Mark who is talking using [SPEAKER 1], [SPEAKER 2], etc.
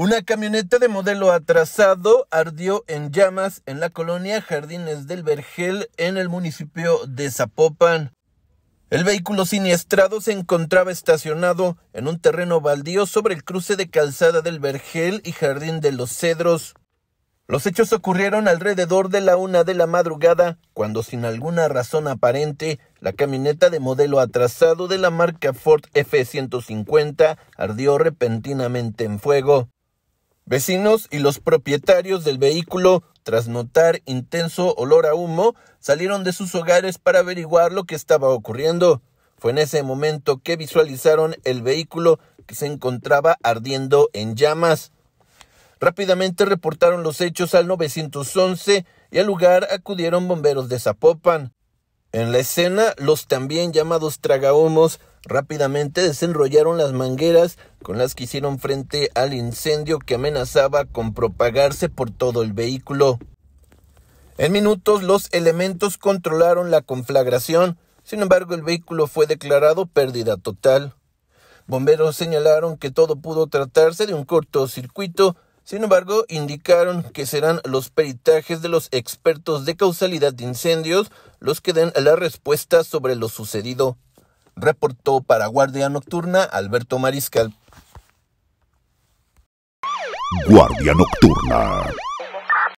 [SPEAKER 1] Una camioneta de modelo atrasado ardió en llamas en la colonia Jardines del Vergel en el municipio de Zapopan. El vehículo siniestrado se encontraba estacionado en un terreno baldío sobre el cruce de Calzada del Vergel y Jardín de los Cedros. Los hechos ocurrieron alrededor de la una de la madrugada, cuando sin alguna razón aparente, la camioneta de modelo atrasado de la marca Ford F-150 ardió repentinamente en fuego. Vecinos y los propietarios del vehículo, tras notar intenso olor a humo, salieron de sus hogares para averiguar lo que estaba ocurriendo. Fue en ese momento que visualizaron el vehículo que se encontraba ardiendo en llamas. Rápidamente reportaron los hechos al 911 y al lugar acudieron bomberos de Zapopan. En la escena, los también llamados tragahumos Rápidamente desenrollaron las mangueras con las que hicieron frente al incendio que amenazaba con propagarse por todo el vehículo. En minutos los elementos controlaron la conflagración, sin embargo el vehículo fue declarado pérdida total. Bomberos señalaron que todo pudo tratarse de un cortocircuito, sin embargo indicaron que serán los peritajes de los expertos de causalidad de incendios los que den la respuesta sobre lo sucedido reportó para Guardia Nocturna Alberto Mariscal. Guardia Nocturna.